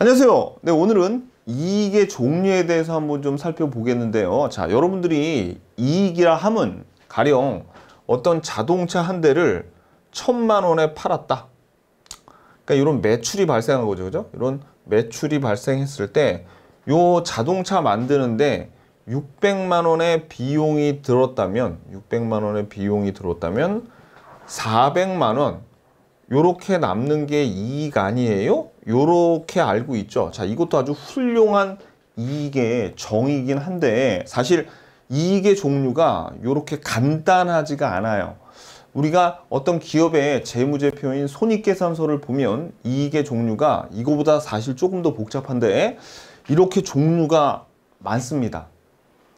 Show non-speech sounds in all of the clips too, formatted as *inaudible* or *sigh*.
안녕하세요. 네, 오늘은 이익의 종류에 대해서 한번 좀 살펴보겠는데요. 자, 여러분들이 이익이라 함은 가령 어떤 자동차 한 대를 천만 원에 팔았다. 그러니까 이런 매출이 발생한 거죠. 그죠? 이런 매출이 발생했을 때 요 자동차 만드는데 600만 원의 비용이 들었다면 600만 원의 비용이 들었다면 400만 원 요렇게 남는 게 이익 아니에요? 요렇게 알고 있죠. 자, 이것도 아주 훌륭한 이익의 정이긴 한데 사실 이익의 종류가 요렇게 간단하지가 않아요. 우리가 어떤 기업의 재무제표인 손익계산서를 보면 이익의 종류가 이거보다 사실 조금 더 복잡한데 이렇게 종류가 많습니다.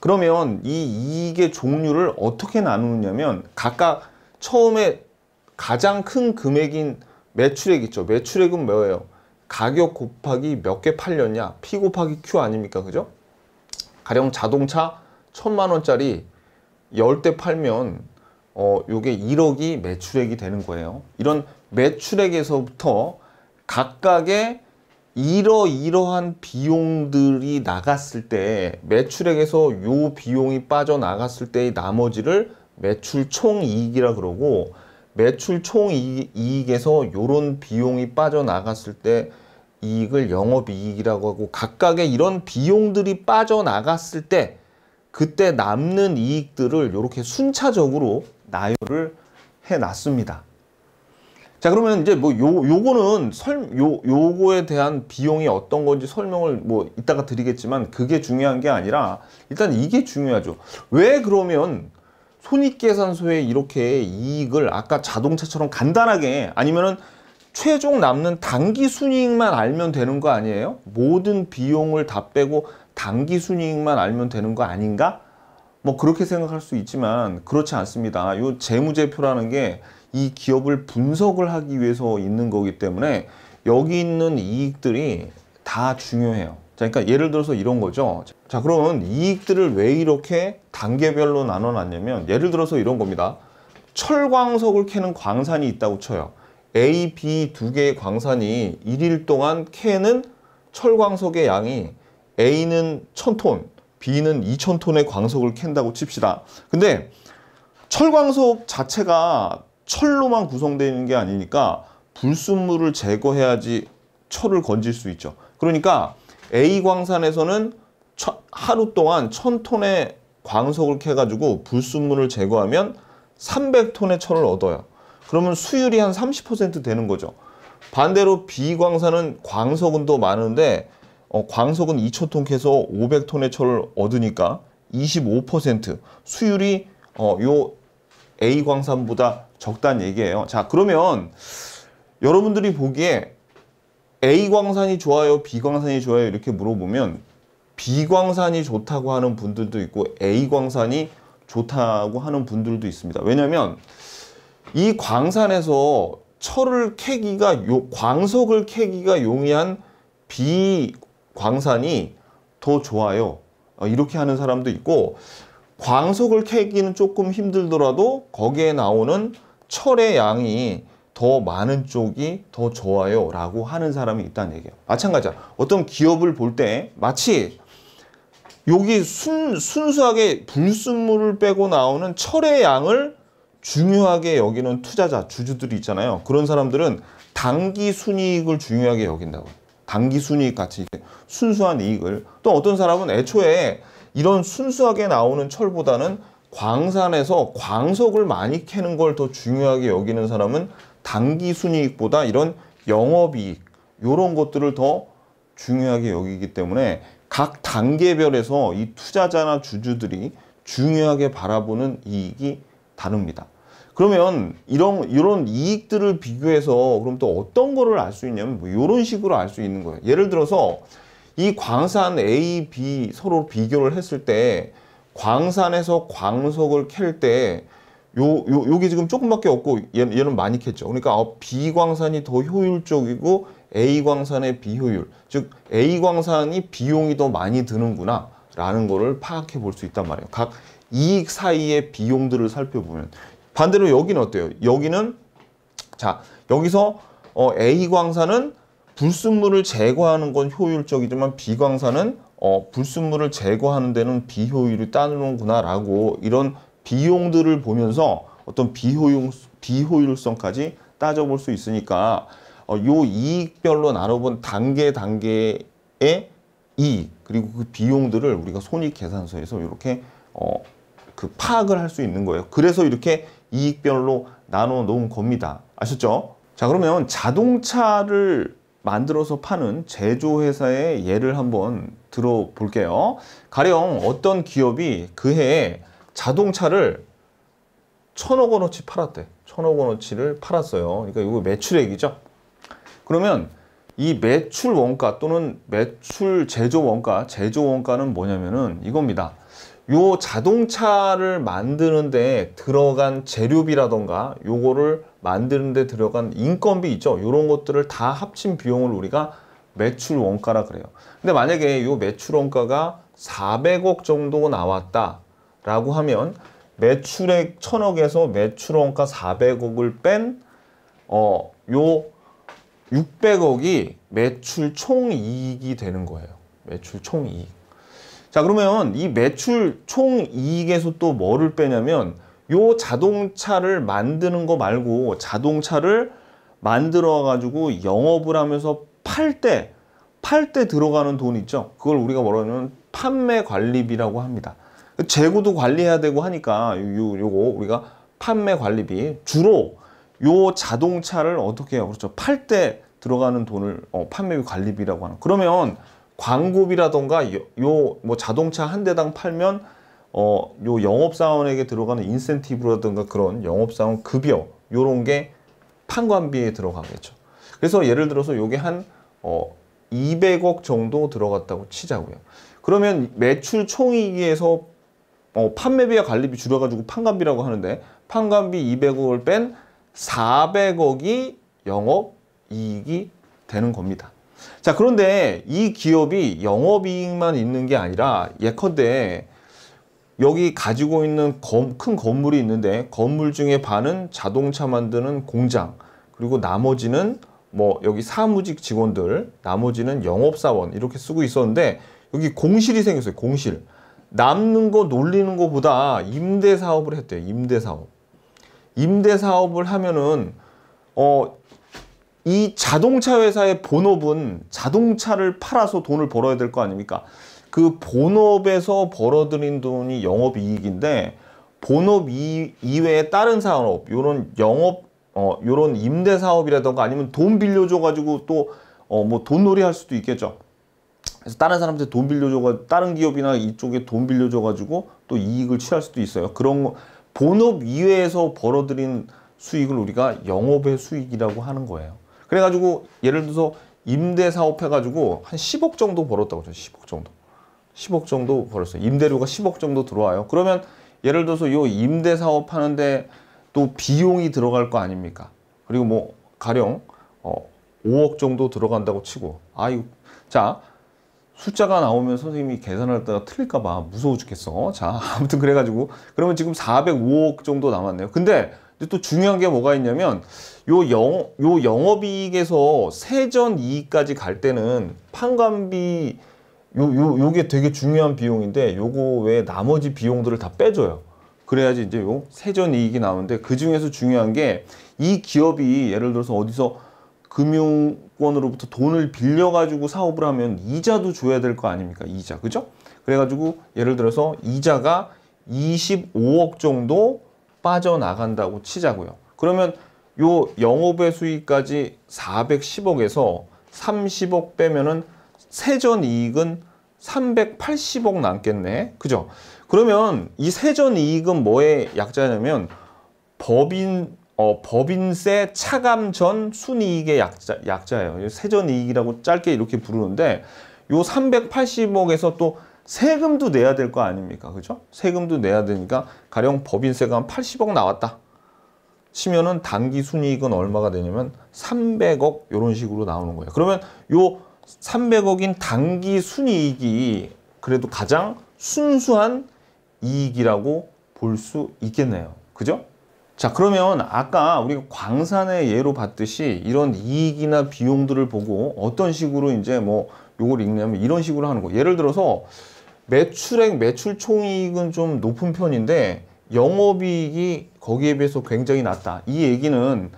그러면 이 이익의 종류를 어떻게 나누느냐면 각각 처음에 가장 큰 금액인 매출액 있죠. 매출액은 뭐예요? 가격 곱하기 몇 개 팔렸냐 P 곱하기 Q 아닙니까 그죠? 가령 자동차 천만 원짜리 10대 팔면 어 요게 1억이 매출액이 되는 거예요 이런 매출액에서부터 각각의 이러이러한 비용들이 나갔을 때 매출액에서 요 비용이 빠져나갔을 때의 나머지를 매출 총이익이라 그러고 매출 총이익에서 요런 비용이 빠져나갔을 때 이익을 영업이익이라고 하고 각각의 이런 비용들이 빠져나갔을 때 그때 남는 이익들을 이렇게 순차적으로 나열을 해놨습니다. 자 그러면 이제 뭐 요, 요거는 설, 요, 요거에 대한 비용이 어떤 건지 설명을 뭐 이따가 드리겠지만 그게 중요한 게 아니라 일단 이게 중요하죠. 왜 그러면 손익계산서에 이렇게 이익을 아까 자동차처럼 간단하게 아니면은 최종 남는 단기 순이익만 알면 되는 거 아니에요? 모든 비용을 다 빼고 단기 순이익만 알면 되는 거 아닌가? 뭐 그렇게 생각할 수 있지만 그렇지 않습니다. 이 재무제표라는 게 이 기업을 분석을 하기 위해서 있는 거기 때문에 여기 있는 이익들이 다 중요해요. 자, 그러니까 예를 들어서 이런 거죠. 자, 그러면 이익들을 왜 이렇게 단계별로 나눠놨냐면 예를 들어서 이런 겁니다. 철광석을 캐는 광산이 있다고 쳐요. A, B 두 개의 광산이 1일 동안 캐는 철광석의 양이 A는 1000톤, B는 2000톤의 광석을 캔다고 칩시다. 근데 철광석 자체가 철로만 구성되는 게 아니니까 불순물을 제거해야지 철을 건질 수 있죠. 그러니까 A 광산에서는 하루 동안 1000톤의 광석을 캐가지고 불순물을 제거하면 300톤의 철을 얻어요. 그러면 수율이 한 30% 되는 거죠. 반대로 비광산은 광석은또 많은데 어, 광석은 2천톤 캐서 500톤의 철을 얻으니까 25% 수율이 어, 요 A 광산보다 적다는 얘기예요. 자 그러면 여러분들이 보기에 A 광산이 좋아요, B 광산이 좋아요 이렇게 물어보면 B 광산이 좋다고 하는 분들도 있고 A 광산이 좋다고 하는 분들도 있습니다. 왜냐하면 이 광산에서 철을 캐기가 요, 광석을 캐기가 용이한 비광산이 더 좋아요. 어, 이렇게 하는 사람도 있고 광석을 캐기는 조금 힘들더라도 거기에 나오는 철의 양이 더 많은 쪽이 더 좋아요 라고 하는 사람이 있다는 얘기예요 마찬가지야 어떤 기업을 볼 때 마치 여기 순, 순수하게 불순물을 빼고 나오는 철의 양을 중요하게 여기는 투자자, 주주들이 있잖아요. 그런 사람들은 단기 순이익을 중요하게 여긴다고. 단기 순이익 같이 순수한 이익을. 또 어떤 사람은 애초에 이런 순수하게 나오는 철보다는 광산에서 광석을 많이 캐는 걸 더 중요하게 여기는 사람은 단기 순이익보다 이런 영업이익, 이런 것들을 더 중요하게 여기기 때문에 각 단계별에서 이 투자자나 주주들이 중요하게 바라보는 이익이 다릅니다. 그러면 이런 이런 이익들을 비교해서 그럼 또 어떤 거를 알 수 있냐면 뭐 이런 식으로 알 수 있는 거예요. 예를 들어서 이 광산 A, B 서로 비교를 했을 때 광산에서 광석을 캘 때 요, 요, 요게 지금 조금밖에 없고 얘, 는 많이 캤죠. 그러니까 어, B 광산이 더 효율적이고 A 광산의 비효율 즉 A 광산이 비용이 더 많이 드는구나 라는 거를 파악해 볼 수 있단 말이에요. 각 이익 사이의 비용들을 살펴보면 반대로 여기는 어때요? 여기는 자 여기서 어, A 광산은 불순물을 제거하는 건 효율적이지만 B 광산은 어, 불순물을 제거하는 데는 비효율이 따르는구나 라고 이런 비용들을 보면서 어떤 비효용, 비효율성까지 따져볼 수 있으니까 어, 요 이익별로 나눠본 단계 단계의 이익 그리고 그 비용들을 우리가 손익 계산서에서 이렇게 어, 그 파악을 할 수 있는 거예요. 그래서 이렇게 이익별로 나눠 놓은 겁니다. 아셨죠? 자 그러면 자동차를 만들어서 파는 제조회사의 예를 한번 들어볼게요. 가령 어떤 기업이 그 해에 자동차를 천억 원어치 팔았대. 천억 원어치를 팔았어요. 그러니까 이거 매출액이죠. 그러면 이 매출 원가 또는 매출 제조 원가, 제조 원가는 뭐냐면은 이겁니다. 요 자동차를 만드는데 들어간 재료비라던가 요거를 만드는데 들어간 인건비 있죠 요런 것들을 다 합친 비용을 우리가 매출 원가라 그래요 근데 만약에 요 매출 원가가 400억 정도 나왔다 라고 하면 매출액 1000억에서 매출 원가 400억을 뺀어요 600억이 매출 총이익이 되는 거예요 매출 총이익 자 그러면 이 매출 총 이익에서 또 뭐를 빼냐면 요 자동차를 만드는 거 말고 자동차를 만들어 가지고 영업을 하면서 팔 때 팔 때 들어가는 돈 있죠 그걸 우리가 뭐라면 판매 관리비라고 합니다 재고도 관리해야 되고 하니까 요, 요거 우리가 판매 관리비 주로 요 자동차를 어떻게 해요 그렇죠 팔 때 들어가는 돈을 어, 판매비 관리비라고 하는 그러면 광고비라던가 요 뭐 자동차 한 대당 팔면 어 요 영업사원에게 들어가는 인센티브라든가 그런 영업사원 급여 요런 게 판관비에 들어가겠죠. 그래서 예를 들어서 요게 한 어, 200억 정도 들어갔다고 치자고요. 그러면 매출 총이익에서 어, 판매비와 관리비 줄여가지고 판관비라고 하는데 판관비 200억을 뺀 400억이 영업 이익이 되는 겁니다. 자 그런데 이 기업이 영업이익만 있는 게 아니라 예컨대 여기 가지고 있는 큰 건물이 있는데 건물 중에 반은 자동차 만드는 공장 그리고 나머지는 뭐 여기 사무직 직원들 나머지는 영업사원 이렇게 쓰고 있었는데 여기 공실이 생겼어요 공실 남는 거 놀리는 거보다 임대사업을 했대요 임대사업 임대사업을 하면은 어이 자동차 회사의 본업은 자동차를 팔아서 돈을 벌어야 될 거 아닙니까? 그 본업에서 벌어들인 돈이 영업이익인데 본업 이, 외에 다른 사업, 요런 영업, 어, 요런 임대 사업이라던가 아니면 돈 빌려줘가지고 또, 어, 뭐 돈놀이 할 수도 있겠죠. 그래서 다른 사람한테 돈 빌려줘가 다른 기업이나 이쪽에 돈 빌려줘가지고 또 이익을 취할 수도 있어요. 그런 거, 본업 이외에서 벌어들인 수익을 우리가 영업의 수익이라고 하는 거예요. 그래가지고 예를 들어서 임대 사업해가지고 한 10억 정도 벌었다고 그죠 10억 정도. 10억 정도 벌었어요. 임대료가 10억 정도 들어와요. 그러면 예를 들어서 이 임대 사업 하는데 또 비용이 들어갈 거 아닙니까? 그리고 뭐 가령 어 5억 정도 들어간다고 치고 아유 자 숫자가 나오면 선생님이 계산할때가 틀릴까 봐 무서워 죽겠어. 자 *laughs* 아무튼 그래가지고 그러면 지금 405억 정도 남았네요. 근데 또 중요한 게 뭐가 있냐면 요, 영, 요 영업이익에서 세전 이익까지 갈 때는 판관비 요, 요, 요게 되게 중요한 비용인데 요거 외에 나머지 비용들을 다 빼줘요. 그래야지 이제 요 세전 이익이 나오는데 그 중에서 중요한 게 이 기업이 예를 들어서 어디서 금융권으로부터 돈을 빌려가지고 사업을 하면 이자도 줘야 될 거 아닙니까? 이자. 그죠? 그래가지고 예를 들어서 이자가 25억 정도 빠져나간다고 치자고요. 그러면 요 영업의 수익까지 410억에서 30억 빼면은 세전 이익은 380억 남겠네. 그죠? 그러면 이 세전 이익은 뭐의 약자냐면 법인 어, 법인세 차감 전 순이익의 약자, 약자예요. 세전 이익이라고 짧게 이렇게 부르는데 요 380억에서 또 세금도 내야 될 거 아닙니까? 그죠? 세금도 내야 되니까 가령 법인세가 한 80억 나왔다. 치면은 단기 순이익은 얼마가 되냐면 300억 이런 식으로 나오는 거예요. 그러면 요 300억인 단기 순이익이 그래도 가장 순수한 이익이라고 볼 수 있겠네요. 그죠? 자 그러면 아까 우리가 광산의 예로 봤듯이 이런 이익이나 비용들을 보고 어떤 식으로 이제 뭐 요걸 읽냐면 이런 식으로 하는 거 예를 들어서 매출액, 매출 총이익은 좀 높은 편인데 영업이익이 거기에 비해서 굉장히 낮다. 이 얘기는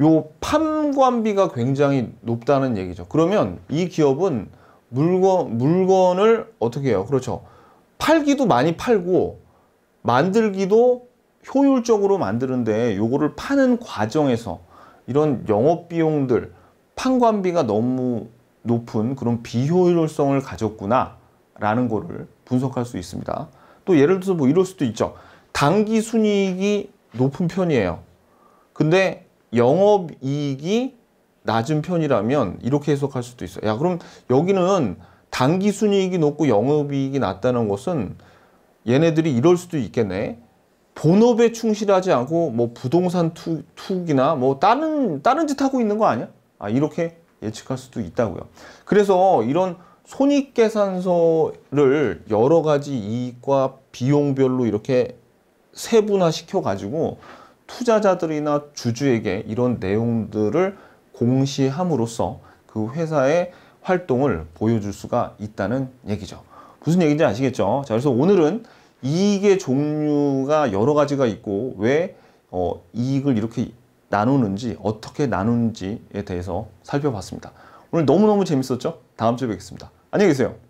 요 판관비가 굉장히 높다는 얘기죠. 그러면 이 기업은 물건, 물건을 어떻게 해요? 그렇죠. 팔기도 많이 팔고 만들기도 효율적으로 만드는데 요거를 파는 과정에서 이런 영업비용들, 판관비가 너무 높은 그런 비효율성을 가졌구나. 라는 거를 분석할 수 있습니다. 또 예를 들어서 뭐 이럴 수도 있죠. 단기 순이익이 높은 편이에요. 근데 영업이익이 낮은 편이라면 이렇게 해석할 수도 있어요. 야 그럼 여기는 단기 순이익이 높고 영업이익이 낮다는 것은 얘네들이 이럴 수도 있겠네. 본업에 충실하지 않고 뭐 부동산 투, 투기나 뭐 다른 다른 짓 하고 있는 거 아니야? 아 이렇게 예측할 수도 있다고요. 그래서 이런 손익계산서를 여러 가지 이익과 비용별로 이렇게 세분화 시켜가지고 투자자들이나 주주에게 이런 내용들을 공시함으로써 그 회사의 활동을 보여줄 수가 있다는 얘기죠. 무슨 얘기인지 아시겠죠? 자, 그래서 오늘은 이익의 종류가 여러 가지가 있고 왜 어, 이익을 이렇게 나누는지 어떻게 나누는지에 대해서 살펴봤습니다. 오늘 너무너무 재밌었죠? 다음 주에 뵙겠습니다. 안녕히 계세요.